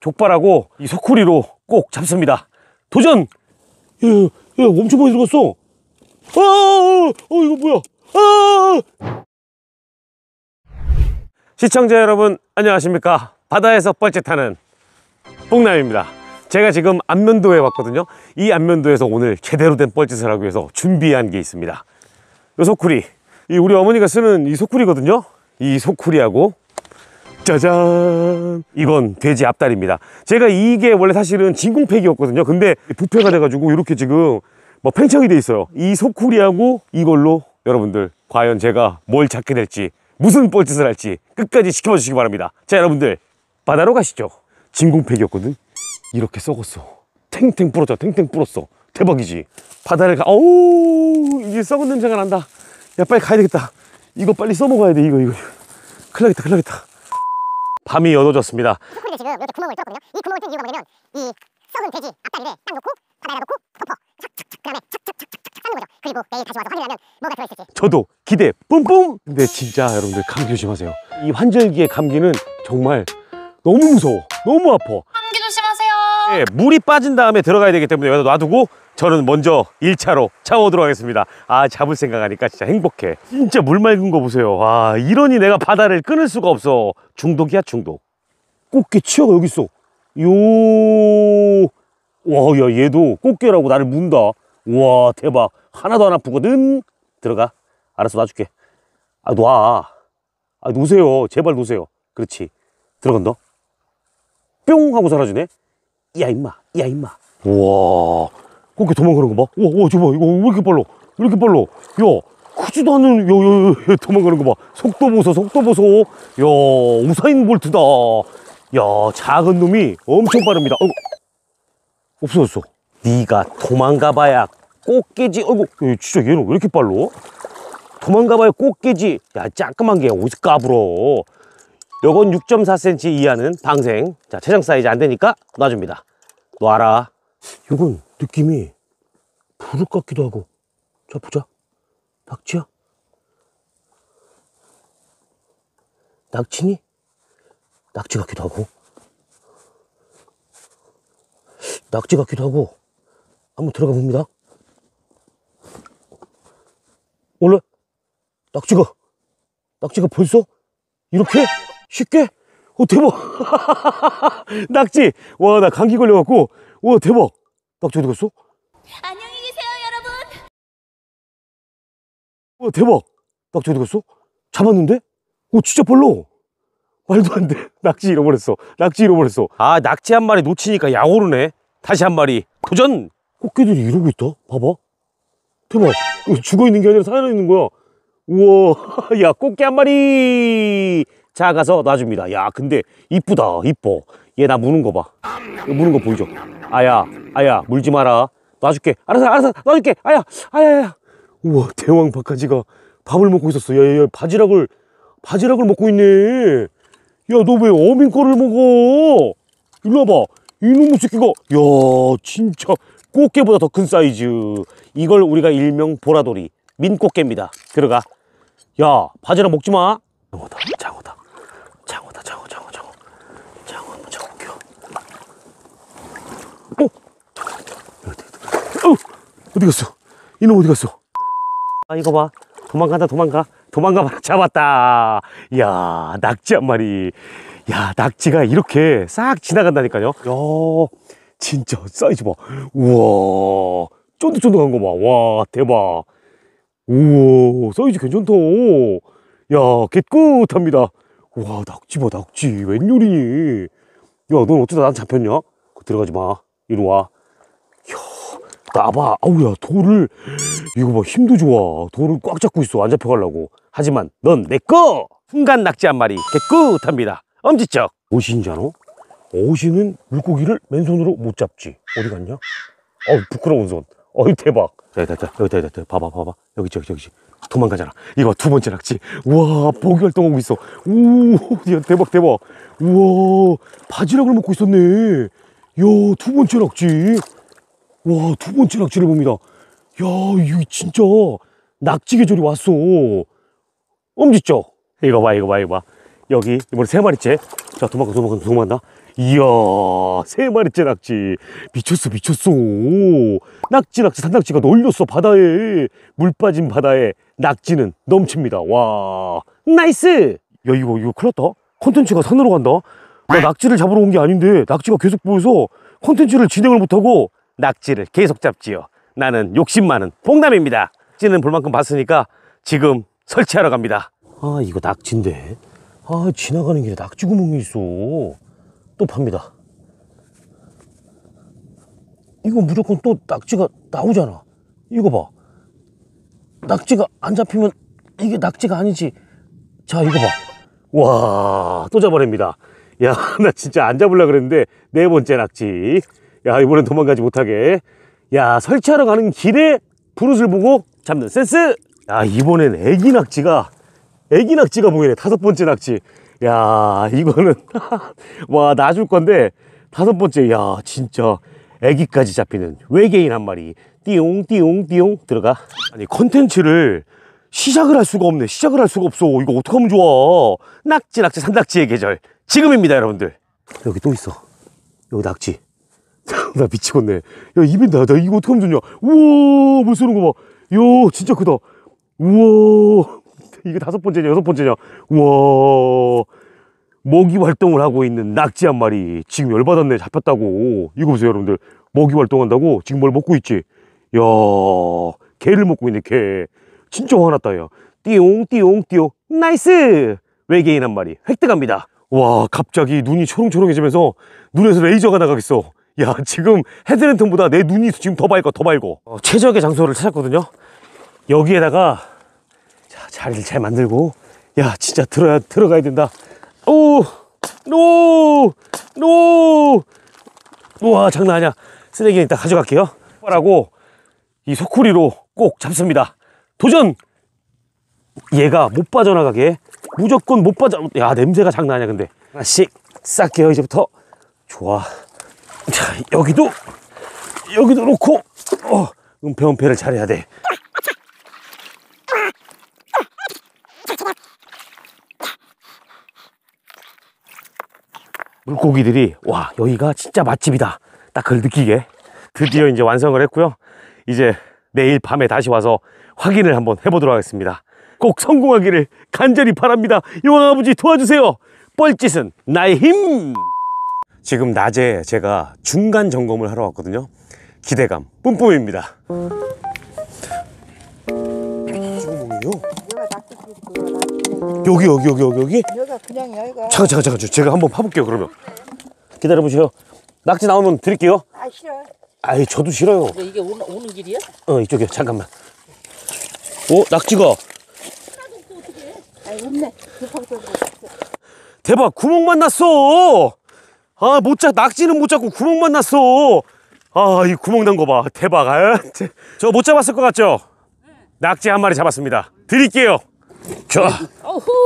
족발하고 이 소쿠리로 꼭 잡습니다 도전! 야, 예, 야, 예, 엄청 많이 들어갔어 아, 어 이거 뭐야 아! 시청자 여러분 안녕하십니까 바다에서 뻘짓하는 뽕남입니다 제가 지금 안면도에 왔거든요 이 안면도에서 오늘 제대로 된 뻘짓을 하기 위해서 준비한 게 있습니다 요 소쿠리 이 우리 어머니가 쓰는 이 소쿠리거든요 이 소쿠리하고 짜잔 이건 돼지 앞다리입니다 제가 이게 원래 사실은 진공팩이었거든요 근데 부패가 돼가지고 이렇게 지금 뭐 팽창이 돼 있어요 이 소쿠리하고 이걸로 여러분들 과연 제가 뭘잡게 될지 무슨 뻘짓을 할지 끝까지 지켜봐 주시기 바랍니다 자 여러분들 바다로 가시죠 진공팩이었거든 이렇게 썩었어 탱탱 불었다 탱탱 불었어 대박이지 바다를 가 어우 이제 썩은 냄새가 난다 야 빨리 가야 되겠다 이거 빨리 써먹어야 돼 이거 이거 큰일 나겠다 큰일 나겠다 밤이 어두워졌습니다. 지금 이렇게 구멍을 뚫었거든요. 이 구멍을 뚫은 이유가 뭐냐면 이 썩은 돼지 앞다리를 딱 놓고 바다에다 놓고 덮어 착착 그다음에 착착착착 하는 거죠. 그리고 내일 다시 와서 확인하면 뭐가 들어있을지. 저도 기대 뿜뿜. 근데 진짜 여러분들 감기 조심하세요. 이 환절기의 감기는 정말 너무 무서워. 너무 아파. 물이 빠진 다음에 들어가야 되기 때문에 여기다 놔두고 저는 먼저 1차로 차오도록 하겠습니다 아 잡을 생각하니까 진짜 행복해 진짜 물 맑은 거 보세요 아 이러니 내가 바다를 끊을 수가 없어 중독이야 중독 꽃게 치어가 여기 있어 요... 와야 얘도 꽃게라고 나를 문다 와 대박 하나도 안 아프거든 들어가 알았어 놔줄게 아 놔아 놓으세요 제발 놓으세요 그렇지 들어간다 뿅 하고 사라지네 야 임마 야 임마 우와 그렇게 도망가는 거봐 우와 우와 저봐 이거 왜 이렇게 빨라 왜 이렇게 빨라 야 크지도 않은 요요요 도망가는 거봐 속도 보소 속도 보소 야 우사인 볼트다 야 작은 놈이 엄청 빠릅니다 어 없어졌어 네가 도망가 봐야 꽃게지 어이구 야, 진짜 얘는 왜 이렇게 빨로 도망가 봐야 꽃게지 야 짝그만 게 어디서 까불어 요건 6.4cm 이하는 방생 자 체장 사이즈 안 되니까 놔줍니다 와라. 이건 느낌이 부릇 같기도 하고. 자, 보자. 낙지야? 낙지니? 낙지 같기도 하고. 낙지 같기도 하고. 한번 들어가 봅니다. 원래 낙지가, 낙지가 벌써? 이렇게? 쉽게? 오 대박 뭐? 낙지 와 나 감기 걸려갖고 와 대박 낙지 어디 갔어? 안녕히 계세요 여러분 와 대박 낙지 어디 갔어? 잡았는데? 오 진짜 별로 말도 안돼 낙지 잃어버렸어 낙지 잃어버렸어 아 낙지 한 마리 놓치니까 양오르네 다시 한 마리 도전 꽃게들이 이러고 있다 봐봐 대박 어, 죽어있는 게 아니라 살아있는 거야 우와 야 꽃게 한 마리 작아서 놔줍니다 야 근데 이쁘다 이뻐 얘 나 무는 거봐 무는 거 보이죠 아야 아야 물지 마라 놔줄게 알아서 알아서 놔줄게 아야 아야야 우와 대왕 바가지가 밥을 먹고 있었어 야야야 바지락을 바지락을 먹고 있네 야너 왜 어민 거를 먹어 일로 와봐 이놈의 새끼가 야 진짜 꽃게보다 더 큰 사이즈 이걸 우리가 일명 보라돌이 민꽃게입니다 들어가 야 바지락 먹지마 자 어디 갔어? 이놈 어디 갔어? 아 이거 봐 도망간다 도망가 도망가 봐 잡았다 야 낙지 한 마리 야 낙지가 이렇게 싹 지나간다니까요 야 진짜 사이즈 봐 우와 쫀득쫀득한 거봐와 대박 우와 사이즈 괜찮다 야 깨끗합니다 와 낙지 봐 낙지 웬일이니 야넌 어쩌다 난 잡혔냐 그 들어가지 마 이리 와 나봐 아우야 돌을 이거 봐 힘도 좋아 돌을 꽉 잡고 있어 안 잡혀가려고 하지만 넌내꺼 순간 낙지 한 마리 깨끗합니다 엄지척 오신잖아 오신은 물고기를 맨손으로 못 잡지 어디 갔냐 어우 부끄러운 손 어이 대박 여기다 여기다 여기다 여기 봐봐 봐봐 여기 저기 저기 도망가잖아 이거 두 번째 낙지 우와 보기 활동하고 있어 우야 대박 대박 우와 바지락을 먹고 있었네 야두 번째 낙지 와, 두 번째 낙지를 봅니다. 야, 이거 진짜 낙지 계절이 왔어. 엄지죠? 이거 봐, 이거 봐, 이거 봐. 여기, 이번에 세 마리째. 자, 도망가, 도망가, 도망간다. 이야, 세 마리째 낙지. 미쳤어, 미쳤어. 낙지, 낙지, 산낙지가 놀렸어, 바다에. 물 빠진 바다에 낙지는 넘칩니다. 와, 나이스! 야, 이거, 이거 큰일 났다. 컨텐츠가 산으로 간다. 나 낙지를 잡으러 온 게 아닌데, 낙지가 계속 보여서 컨텐츠를 진행을 못하고 낙지를 계속 잡지요 나는 욕심 많은 봉남입니다 찌는 볼만큼 봤으니까 지금 설치하러 갑니다 아 이거 낙지인데 아 지나가는 길에 낙지 구멍이 있어 또 팝니다 이거 무조건 또 낙지가 나오잖아 이거 봐 낙지가 안 잡히면 이게 낙지가 아니지 자 이거 봐와또 잡아냅니다 야 나 진짜 안 잡으려 고 그랬는데 네 번째 낙지 야 이번엔 도망가지 못하게 야 설치하러 가는 길에 브루스를 보고 잡는 센스 야 이번엔 애기 낙지가 애기 낙지가 보이네 다섯 번째 낙지 야 이거는 와 놔줄 건데 다섯 번째 야 진짜 애기까지 잡히는 외계인 한 마리 띠용 띠용 띠용 들어가 아니 컨텐츠를 시작을 할 수가 없네 시작을 할 수가 없어 이거 어떡하면 좋아 낙지 낙지 산낙지의 계절 지금입니다 여러분들 여기 또 있어 여기 낙지 나 미치겠네 야 입이 나, 나 이거 어떻게 하면 좋냐 우와 물 쏘는 거봐야 진짜 크다 우와 이게 다섯 번째냐 여섯 번째냐 우와 먹이 활동을 하고 있는 낙지 한 마리 지금 열받았네 잡혔다고 이거 보세요 여러분들 먹이 활동한다고 지금 뭘 먹고 있지 야 개를 먹고 있네 개 진짜 화났다 야 띠용 띠용 띠용 나이스 외계인 한 마리 획득합니다 와 갑자기 눈이 초롱초롱해지면서 눈에서 레이저가 나가겠어 야 지금 헤드랜턴보다 내 눈이 지금 더 밝아 더 밝고 어, 최적의 장소를 찾았거든요 여기에다가 자, 자리를 잘 만들고 야 진짜 들어야 들어가야 된다 오노노 우와 장난 아니야 쓰레기는 이따 가져갈게요 라고 이 소쿠리로 꼭 잡습니다 도전 얘가 못 빠져나가게 무조건 못 빠져 야 냄새가 장난 아니야 근데 하나씩 싹 개요 이제부터 좋아 자, 여기도 여기도 놓고 어, 은폐 은폐를 잘해야 돼. 물고기들이 와 여기가 진짜 맛집이다 딱 그걸 느끼게 드디어 이제 완성을 했고요 이제 내일 밤에 다시 와서 확인을 한번 해보도록 하겠습니다 꼭 성공하기를 간절히 바랍니다 용왕 아버지 도와주세요 뻘짓은 나의 힘 지금 낮에 제가 중간 점검을 하러 왔거든요 기대감 뿜뿜입니다 어, 여기 여기 여기 여기 여기? 그냥 여기 잠깐 잠깐 제가 한번 파볼게요 그러면 기다려보세요 낙지 나오면 드릴게요 아싫어 아이 저도 싫어요 이게 오는, 오는 길이야? 어 이쪽에 잠깐만 오 어, 낙지가 아 없네 그 대박 구멍만 났어 아, 못 잡, 낙지는 못 잡고 구멍만 났어. 아, 이 구멍 난 거 봐. 대박. 아, 저 못 잡았을 것 같죠? 낙지 한 마리 잡았습니다. 드릴게요. 자.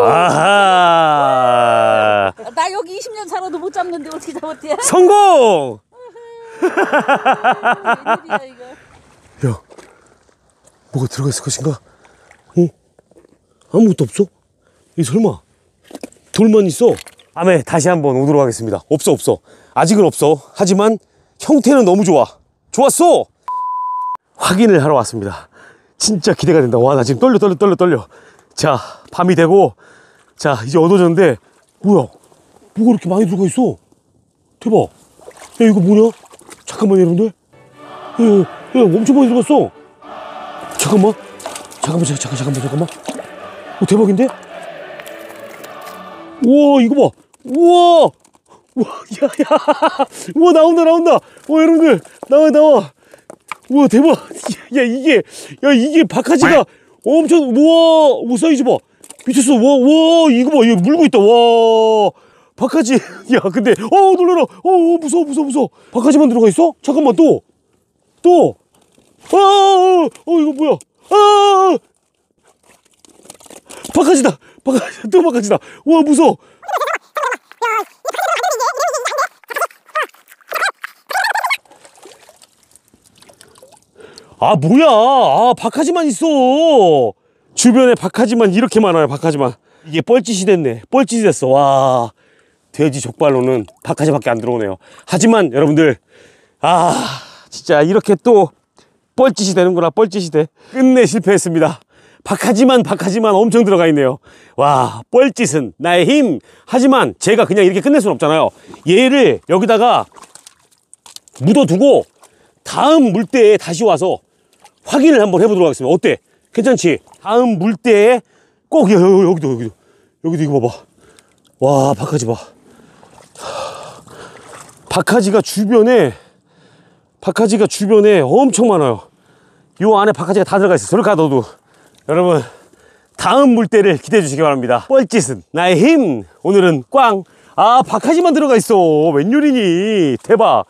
아하. 나 여기 20년 살아도 못 잡는데 어떻게 잡았대? 성공! 야, 뭐가 들어가 있을 것인가? 응? 어? 아무것도 없어? 이 설마 돌만 있어? 밤에 다시 한 번 오도록 하겠습니다 없어 없어 아직은 없어 하지만 형태는 너무 좋아 좋았어 확인을 하러 왔습니다 진짜 기대가 된다 와 나 지금 떨려 떨려 떨려 떨려 자 밤이 되고 자 이제 어두워졌는데 뭐야 뭐가 이렇게 많이 들어가 있어 대박 야 이거 뭐냐 잠깐만 여러분들 야, 야, 엄청 많이 들어갔어 잠깐만 잠깐만 잠깐만 잠깐만 잠깐만 오 어, 대박인데 우와 이거 봐 우와 우와 야야 우와 나온다 나온다 와 여러분들 나와 나와 우와 대박 야 이게 야 이게 바카지가 엄청 우와 우 사이즈 봐 미쳤어 우와 우와 이거 봐얘 물고 있다 와 바카지 야 근데 어 놀래라 어, 어 무서워 무서워 무서워 바카지만 들어가 있어? 잠깐만 또또 아, 어, 어, 어, 이거 뭐야 아, 아, 아. 바카지다 바가지 또 바가지다 와 무서워 아 뭐야 아 바가지만 있어 주변에 바가지만 이렇게 많아요 바가지만 이게 뻘짓이 됐네 뻘짓이 됐어 와 돼지 족발로는 바가지밖에 안 들어오네요 하지만 여러분들 아 진짜 이렇게 또 뻘짓이 되는구나 뻘짓이 돼 끝내 실패했습니다 박하지만 박하지만 엄청 들어가 있네요 와 뻘짓은 나의 힘 하지만 제가 그냥 이렇게 끝낼 수는 없잖아요 얘를 여기다가 묻어두고 다음 물때에 다시 와서 확인을 한번 해보도록 하겠습니다 어때? 괜찮지? 다음 물때에 꼭 여기도 여기도 여기도, 여기도 이거 봐봐 와 박하지 봐 박하지가 주변에 박하지가 주변에 엄청 많아요 요 안에 박하지가 다 들어가 있어 저렇게 가둬도 여러분 다음 물대를 기대해 주시기 바랍니다 뻘짓은 나의 힘 오늘은 꽝 아 박하지만 들어가 있어 웬일이니 대박